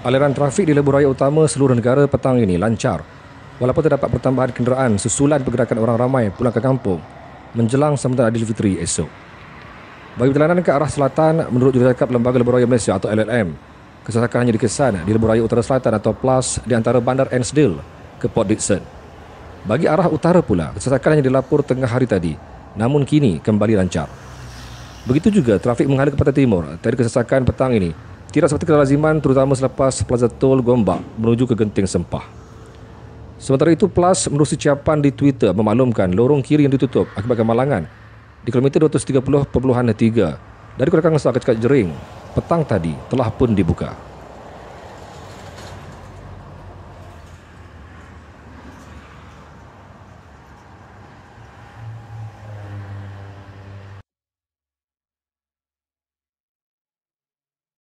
aliran trafik di lebuh raya utama seluruh negara petang ini lancar. Walaupun terdapat pertambahan kenderaan susulan pergerakan orang ramai pulang ke kampung menjelang sambutan Aidilfitri esok. Bagi perjalanan ke arah selatan, menurut jurutakap Lembaga Lebuh Raya Malaysia atau LLM, kesesakan hanya dikesan di lebuh raya utara selatan atau PLUS di antara bandar Ensdil ke Port Dickson. Bagi arah utara pula, kesesakan hanya dilaporkan tengah hari tadi, namun kini kembali lancar. Begitu juga trafik menghala ke pantai timur dari kesesakan petang ini tidak seperti laziman, terutama selepas Plaza Tol Gombak menuju ke Genting Sempah. Sementara itu, PLUS menerusi capan di Twitter memaklumkan lorong kiri yang ditutup akibat kemalangan di kilometer 230.3 dari Kota Kangsar ke Cekat Jering petang tadi telah pun dibuka.